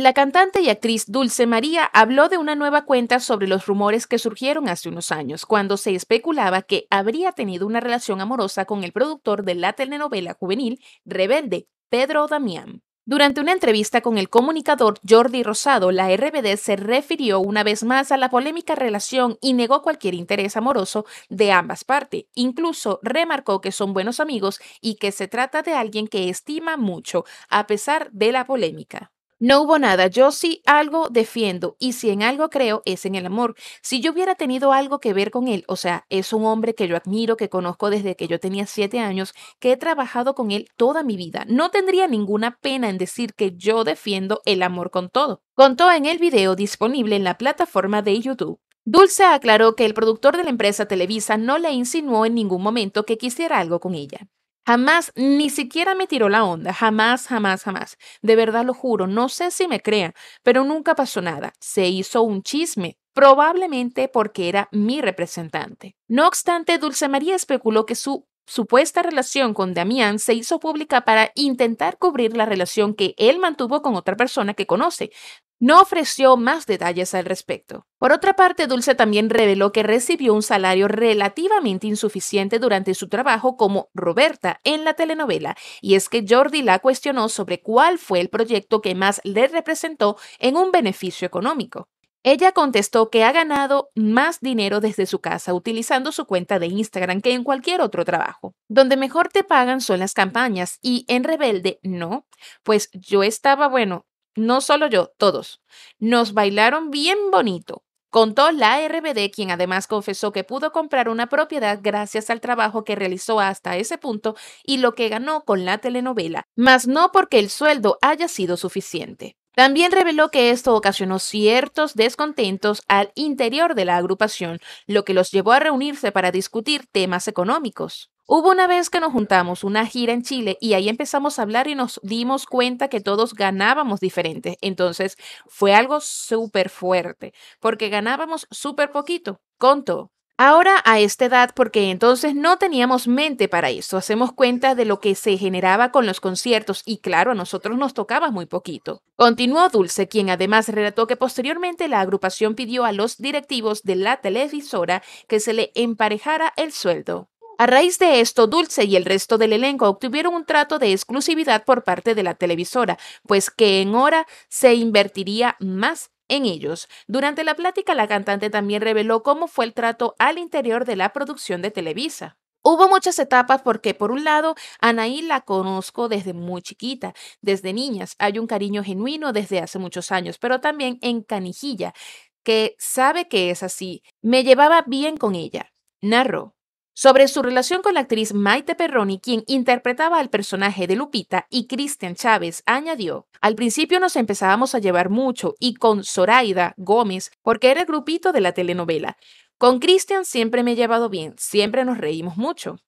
La cantante y actriz Dulce María habló de una nueva cuenta sobre los rumores que surgieron hace unos años, cuando se especulaba que habría tenido una relación amorosa con el productor de la telenovela juvenil Rebelde, Pedro Damián. Durante una entrevista con el comunicador Jordi Rosado, la RBD se refirió una vez más a la polémica relación y negó cualquier interés amoroso de ambas partes. Incluso remarcó que son buenos amigos y que se trata de alguien que estima mucho, a pesar de la polémica. No hubo nada, yo sí algo defiendo y si en algo creo es en el amor. Si yo hubiera tenido algo que ver con él, o sea, es un hombre que yo admiro, que conozco desde que yo tenía siete años, que he trabajado con él toda mi vida, no tendría ninguna pena en decir que yo defiendo el amor con todo. Contó en el video disponible en la plataforma de YouTube. Dulce aclaró que el productor de la empresa Televisa no le insinuó en ningún momento que quisiera algo con ella. Jamás, ni siquiera me tiró la onda, jamás, jamás, jamás. De verdad lo juro, no sé si me crean, pero nunca pasó nada. Se hizo un chisme, probablemente porque era mi representante. No obstante, Dulce María especuló que su supuesta relación con Damián se hizo pública para intentar cubrir la relación que él mantuvo con otra persona que conoce, no ofreció más detalles al respecto. Por otra parte, Dulce también reveló que recibió un salario relativamente insuficiente durante su trabajo como Roberta en la telenovela, y es que Jordi la cuestionó sobre cuál fue el proyecto que más le representó en un beneficio económico. Ella contestó que ha ganado más dinero desde su casa utilizando su cuenta de Instagram que en cualquier otro trabajo. Donde mejor te pagan son las campañas y en Rebelde no, pues yo estaba, bueno, no solo yo, todos. Nos bailaron bien bonito. Contó la RBD, quien además confesó que pudo comprar una propiedad gracias al trabajo que realizó hasta ese punto y lo que ganó con la telenovela, mas no porque el sueldo haya sido suficiente. También reveló que esto ocasionó ciertos descontentos al interior de la agrupación, lo que los llevó a reunirse para discutir temas económicos. Hubo una vez que nos juntamos una gira en Chile y ahí empezamos a hablar y nos dimos cuenta que todos ganábamos diferente. Entonces fue algo súper fuerte porque ganábamos súper poquito, contó. Ahora a esta edad, porque entonces no teníamos mente para eso, hacemos cuenta de lo que se generaba con los conciertos y claro, a nosotros nos tocaba muy poquito. Continuó Dulce, quien además relató que posteriormente la agrupación pidió a los directivos de la televisora que se le emparejara el sueldo. A raíz de esto, Dulce y el resto del elenco obtuvieron un trato de exclusividad por parte de la televisora, pues que en hora se invertiría más en ellos. Durante la plática, la cantante también reveló cómo fue el trato al interior de la producción de Televisa. Hubo muchas etapas porque, por un lado, Anaí la conozco desde muy chiquita, desde niñas. Hay un cariño genuino desde hace muchos años, pero también en Canijilla, que sabe que es así. Me llevaba bien con ella. narró sobre su relación con la actriz Maite Perroni, quien interpretaba al personaje de Lupita, y Cristian Chávez añadió, al principio nos empezábamos a llevar mucho y con Zoraida Gómez, porque era el grupito de la telenovela. Con Cristian siempre me he llevado bien, siempre nos reímos mucho.